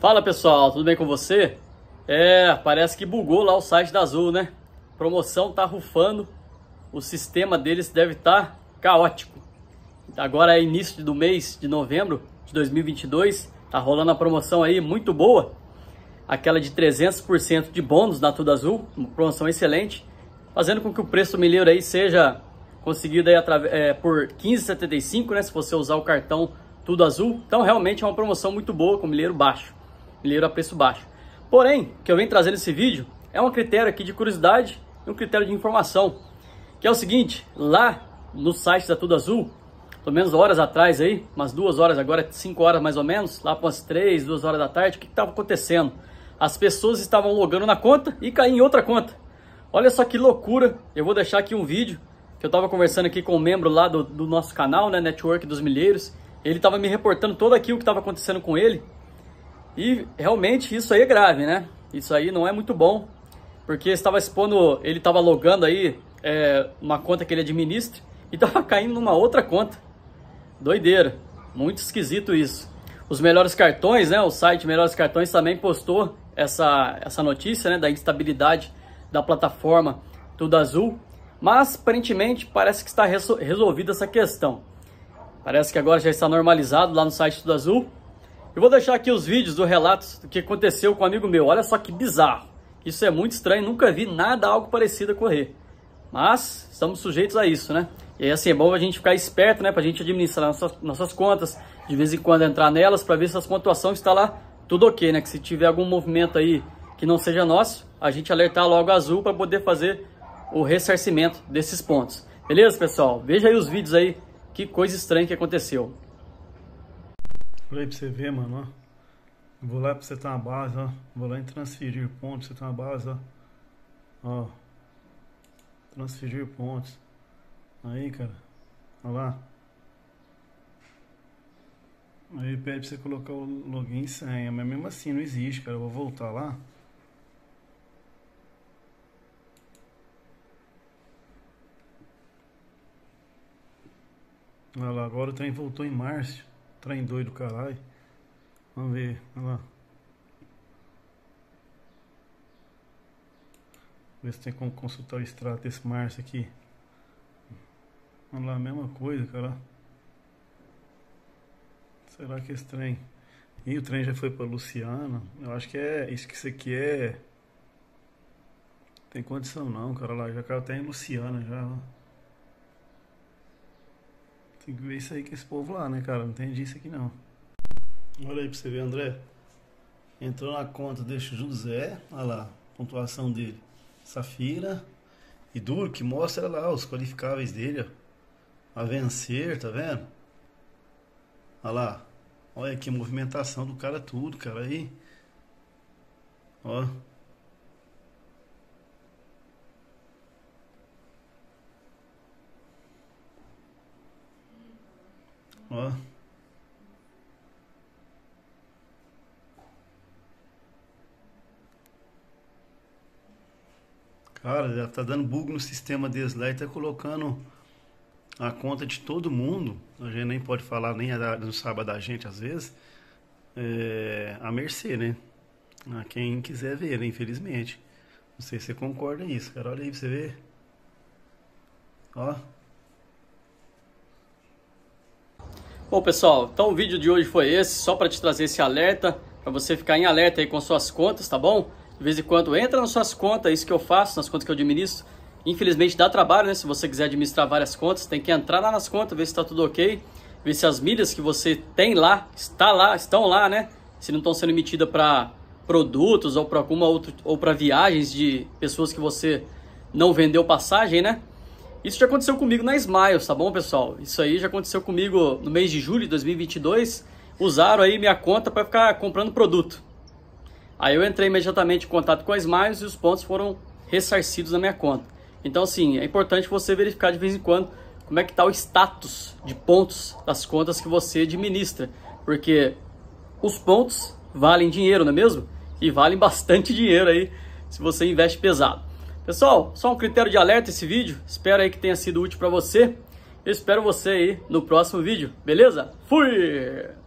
Fala pessoal, tudo bem com você? É, parece que bugou lá o site da Azul, né? Promoção tá rufando, o sistema deles deve estar tá caótico. Agora é início do mês de novembro de 2022, tá rolando a promoção aí muito boa. Aquela de 300% de bônus na Tudo Azul, uma promoção excelente, fazendo com que o preço do milheiro aí seja conseguido aí é, por 15,75, né? Se você usar o cartão Tudo Azul. Então realmente é uma promoção muito boa com milheiro baixo. Milheiro a preço baixo. Porém, o que eu venho trazendo esse vídeo é um critério aqui de curiosidade e um critério de informação, que é o seguinte, lá no site da Tudo Azul, pelo menos horas atrás aí, umas duas horas agora, cinco horas mais ou menos, lá para umas três, duas horas da tarde, o que estava acontecendo? As pessoas estavam logando na conta e caindo em outra conta. Olha só que loucura, eu vou deixar aqui um vídeo que eu estava conversando aqui com um membro lá do, do nosso canal, né, Network dos Milheiros, ele estava me reportando todo aquilo que estava acontecendo com ele, e realmente isso aí é grave, né? Isso aí não é muito bom, porque estava expondo, ele estava logando aí é, uma conta que ele administra e estava caindo numa outra conta. Doideira, muito esquisito isso. Os melhores cartões, né? O site Melhores Cartões também postou essa, essa notícia, né? Da instabilidade da plataforma Tudo Azul. Mas aparentemente parece que está resolvida essa questão. Parece que agora já está normalizado lá no site Tudo Azul. Eu vou deixar aqui os vídeos do relato do que aconteceu com um amigo meu. Olha só que bizarro. Isso é muito estranho, nunca vi nada algo parecido ocorrer. Mas estamos sujeitos a isso, né? E assim, é bom a gente ficar esperto, né? Pra gente administrar nossas, nossas contas, de vez em quando entrar nelas para ver se as pontuações está lá tudo ok, né? Que se tiver algum movimento aí que não seja nosso, a gente alertar logo azul para poder fazer o ressarcimento desses pontos. Beleza, pessoal? Veja aí os vídeos aí, que coisa estranha que aconteceu. Olha aí pra você ver, mano, ó. Vou lá pra você ter uma base, ó. Vou lá em transferir pontos, você tem uma base, ó. Ó. Transferir pontos. Aí, cara. Olha lá. Aí pede pra você colocar o login e senha. Mas mesmo assim não existe, cara. Eu vou voltar lá. Olha lá, agora o trem voltou em março. Trem doido, caralho. Vamos ver, olha lá. Ver se tem como consultar o extrato desse Márcio aqui. Vamos lá, mesma coisa, cara. Será que esse trem. E o trem já foi para Luciana. Eu acho que é. Isso que isso aqui é. Tem condição não, cara. Lá já caiu até em Luciana já. Tem que ver isso aí com esse povo lá, né, cara? Não entendi isso aqui não. Olha aí pra você ver, André. Entrou na conta o José, olha lá, pontuação dele. Safira e Durk mostra lá os qualificáveis dele, ó. A vencer, tá vendo? Olha lá. Olha aqui a movimentação do cara tudo, cara, aí. Ó, Ó. Cara, já tá dando bug no sistema deles lá e tá colocando a conta de todo mundo. A gente nem pode falar, nem no não sabe da gente às vezes. É, a mercê, né? A quem quiser ver, né? infelizmente. Não sei se você concorda nisso, cara. Olha aí pra você ver. Ó. Bom, pessoal, então o vídeo de hoje foi esse, só para te trazer esse alerta, para você ficar em alerta aí com suas contas, tá bom? De vez em quando entra nas suas contas, é isso que eu faço, nas contas que eu administro. Infelizmente dá trabalho, né? Se você quiser administrar várias contas, tem que entrar lá nas contas, ver se está tudo ok, ver se as milhas que você tem lá, está lá, estão lá, né? Se não estão sendo emitidas para produtos ou para alguma outra ou para viagens de pessoas que você não vendeu passagem, né? Isso já aconteceu comigo na Smiles, tá bom, pessoal? Isso aí já aconteceu comigo no mês de julho de 2022. Usaram aí minha conta para ficar comprando produto. Aí eu entrei imediatamente em contato com a Smiles e os pontos foram ressarcidos na minha conta. Então, assim, é importante você verificar de vez em quando como é que está o status de pontos das contas que você administra. Porque os pontos valem dinheiro, não é mesmo? E valem bastante dinheiro aí se você investe pesado. Pessoal, só um critério de alerta esse vídeo. Espero aí que tenha sido útil para você. Eu espero você aí no próximo vídeo, beleza? Fui!